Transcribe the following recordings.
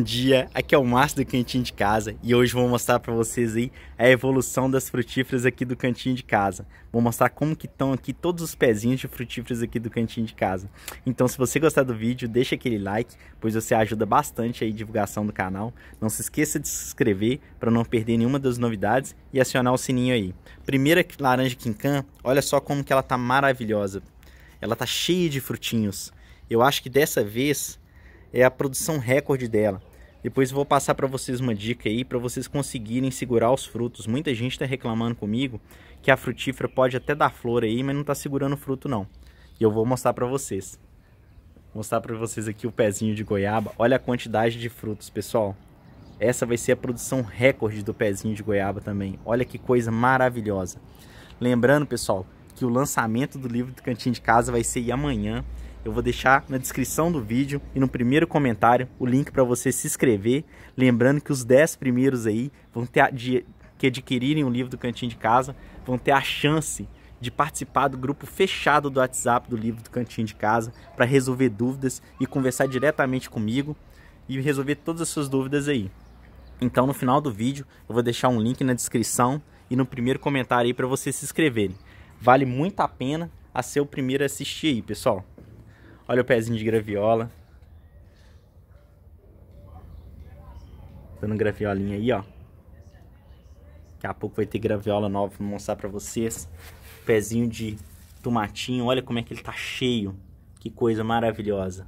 Bom dia, aqui é o Márcio do Cantinho de Casa e hoje vou mostrar para vocês aí a evolução das frutíferas aqui do Cantinho de Casa. Vou mostrar como que estão aqui todos os pezinhos de frutíferas aqui do Cantinho de Casa. Então se você gostar do vídeo, deixa aquele like, pois você ajuda bastante aí a divulgação do canal. Não se esqueça de se inscrever para não perder nenhuma das novidades e acionar o sininho aí. Primeira laranja quincan, olha só como que ela tá maravilhosa. Ela tá cheia de frutinhos. Eu acho que dessa vez é a produção recorde dela. Depois vou passar para vocês uma dica aí para vocês conseguirem segurar os frutos. Muita gente está reclamando comigo que a frutífera pode até dar flor aí, mas não está segurando o fruto não. E eu vou mostrar para vocês. Vou mostrar para vocês aqui o pezinho de goiaba. Olha a quantidade de frutos, pessoal. Essa vai ser a produção recorde do pezinho de goiaba também. Olha que coisa maravilhosa. Lembrando, pessoal, que o lançamento do livro do Cantinho de Casa vai ser amanhã. Eu vou deixar na descrição do vídeo e no primeiro comentário o link para você se inscrever. Lembrando que os 10 primeiros aí vão ter de, que adquirirem o livro do Cantinho de Casa vão ter a chance de participar do grupo fechado do WhatsApp do livro do Cantinho de Casa para resolver dúvidas e conversar diretamente comigo e resolver todas as suas dúvidas aí. Então, no final do vídeo, eu vou deixar um link na descrição e no primeiro comentário aí para vocês se inscreverem. Vale muito a pena a ser o primeiro a assistir aí, pessoal. Olha o pezinho de graviola. Dando graviolinha aí, ó. Daqui a pouco vai ter graviola nova pra mostrar pra vocês. Pezinho de tomatinho. Olha como é que ele tá cheio. Que coisa maravilhosa.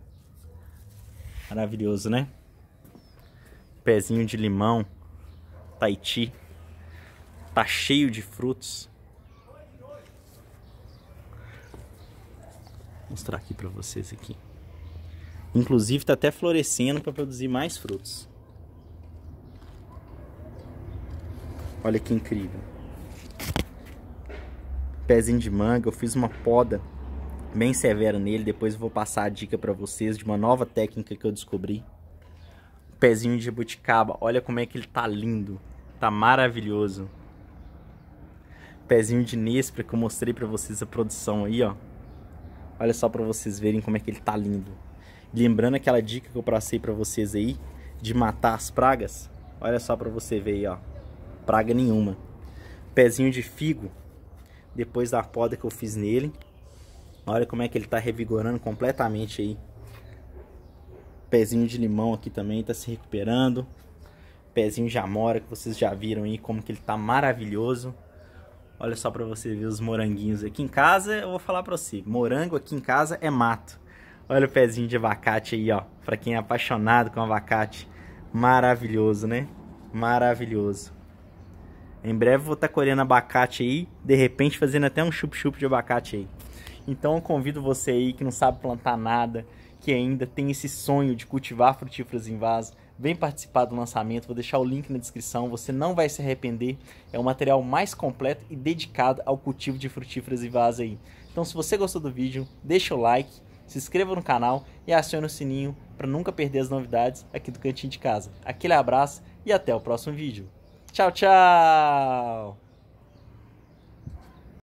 Maravilhoso, né? Pezinho de limão. Taiti. Tá cheio de frutos. mostrar aqui para vocês aqui. Inclusive está até florescendo para produzir mais frutos. Olha que incrível. Pezinho de manga, eu fiz uma poda bem severa nele, depois eu vou passar a dica para vocês de uma nova técnica que eu descobri. Pezinho de jabuticaba, olha como é que ele tá lindo, tá maravilhoso. Pezinho de nespra que eu mostrei para vocês a produção aí, ó. Olha só para vocês verem como é que ele tá lindo. Lembrando aquela dica que eu passei para vocês aí de matar as pragas. Olha só para você ver aí, ó. Praga nenhuma. Pezinho de figo depois da poda que eu fiz nele. Olha como é que ele tá revigorando completamente aí. Pezinho de limão aqui também tá se recuperando. Pezinho de amora que vocês já viram aí como que ele tá maravilhoso. Olha só para você ver os moranguinhos aqui em casa, eu vou falar para você, morango aqui em casa é mato. Olha o pezinho de abacate aí, ó, para quem é apaixonado com abacate. Maravilhoso, né? Maravilhoso. Em breve vou estar tá colhendo abacate aí, de repente fazendo até um chup-chup de abacate aí. Então eu convido você aí que não sabe plantar nada, que ainda tem esse sonho de cultivar frutíferas em vaso, Vem participar do lançamento, vou deixar o link na descrição, você não vai se arrepender. É o material mais completo e dedicado ao cultivo de frutíferas e vasos aí. Então, se você gostou do vídeo, deixa o like, se inscreva no canal e acione o sininho para nunca perder as novidades aqui do Cantinho de Casa. Aquele abraço e até o próximo vídeo. Tchau, tchau!